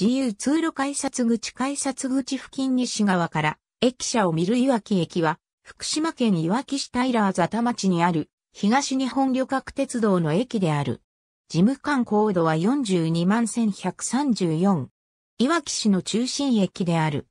自由通路改札口改札口付近西側から駅舎を見るいわき駅は福島県いわき市平あざ田町にある東日本旅客鉄道の駅である。事務官高度は42万1134。いわき市の中心駅である。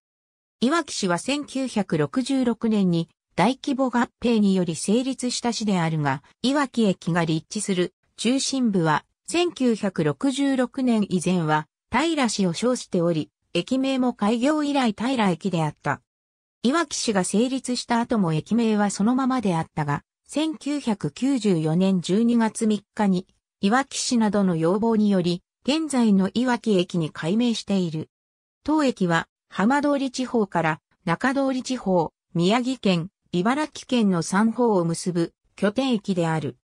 いわき市は1966年に大規模合併により成立した市であるが、いわき駅が立地する中心部は1966年以前は平氏を称しており、駅名も開業以来平駅であった。岩木市が成立した後も駅名はそのままであったが、1994年12月3日に、岩木市などの要望により、現在の岩木駅に改名している。当駅は、浜通り地方から中通り地方、宮城県、茨城県の三方を結ぶ拠点駅である。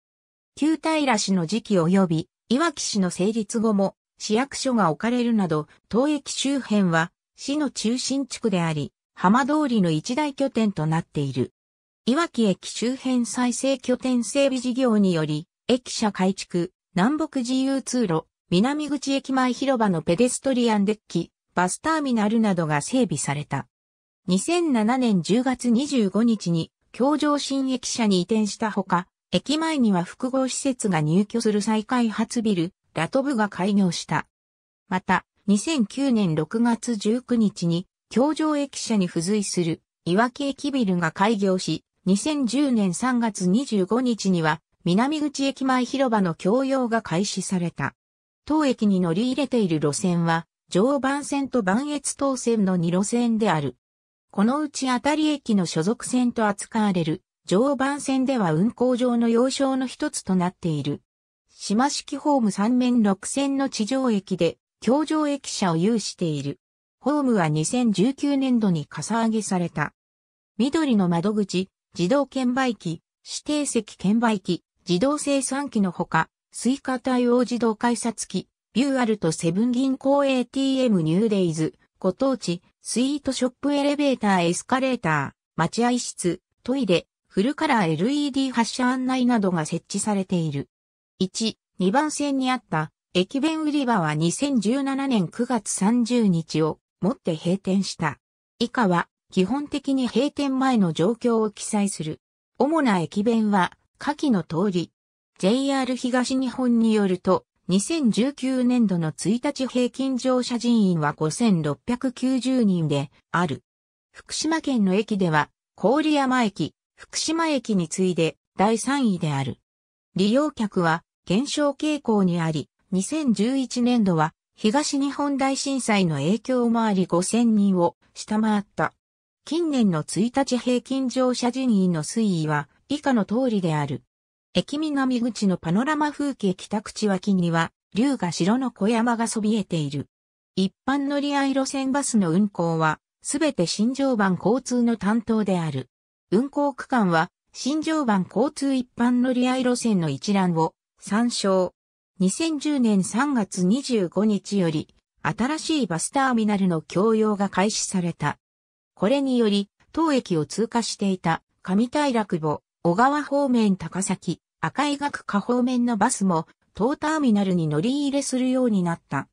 旧平市の時期及び、岩木市の成立後も、市役所が置かれるなど、当駅周辺は市の中心地区であり、浜通りの一大拠点となっている。いわき駅周辺再生拠点整備事業により、駅舎改築、南北自由通路、南口駅前広場のペデストリアンデッキ、バスターミナルなどが整備された。2007年10月25日に、京城新駅舎に移転したほか、駅前には複合施設が入居する再開発ビル、ラトブが開業した。また、2009年6月19日に、京城駅舎に付随する、いわき駅ビルが開業し、2010年3月25日には、南口駅前広場の共用が開始された。当駅に乗り入れている路線は、常磐線と磐越東線の2路線である。このうち当たり駅の所属線と扱われる常磐線では運行上の要衝の一つとなっている。島式ホーム3面6線の地上駅で、橋上駅舎を有している。ホームは2019年度にかさ上げされた。緑の窓口、自動券売機、指定席券売機、自動生産機のほか、スイカ対応自動改札機、ビューアルトセブン銀行 ATM ニューデイズ、ご当地、スイートショップエレベーターエスカレーター、待合室、トイレ、フルカラー LED 発車案内などが設置されている。1、2番線にあった駅弁売り場は2017年9月30日をもって閉店した。以下は基本的に閉店前の状況を記載する。主な駅弁は下記の通り。JR 東日本によると2019年度の1日平均乗車人員は5690人である。福島県の駅では郡山駅、福島駅に次いで第3位である。利用客は減少傾向にあり、2011年度は東日本大震災の影響もあり5000人を下回った。近年の1日平均乗車人員の推移は以下の通りである。駅南口のパノラマ風景北口脇には、竜が城の小山がそびえている。一般乗り合い路線バスの運行は、すべて新庄磐交通の担当である。運行区間は、新庄磐交通一般乗り合い路線の一覧を参照。2010年3月25日より、新しいバスターミナルの供用が開始された。これにより、当駅を通過していた上平久保、小川方面高崎、赤井学科方面のバスも当ターミナルに乗り入れするようになった。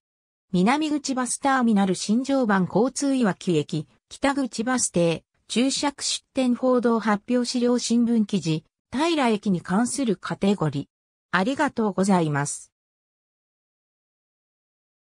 南口バスターミナル新常磐交通岩木駅、北口バス停、注釈出店報道発表資料新聞記事、平駅に関するカテゴリありがとうございます。